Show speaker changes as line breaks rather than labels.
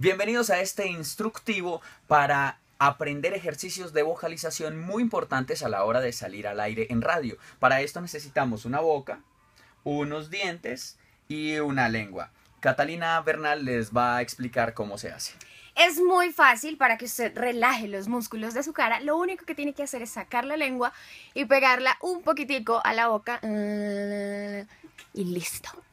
Bienvenidos a este instructivo para aprender ejercicios de vocalización muy importantes a la hora de salir al aire en radio. Para esto necesitamos una boca, unos dientes y una lengua. Catalina Bernal les va a explicar cómo se hace.
Es muy fácil para que usted relaje los músculos de su cara. Lo único que
tiene que hacer es sacar la lengua y pegarla un poquitico a la boca.
Y listo.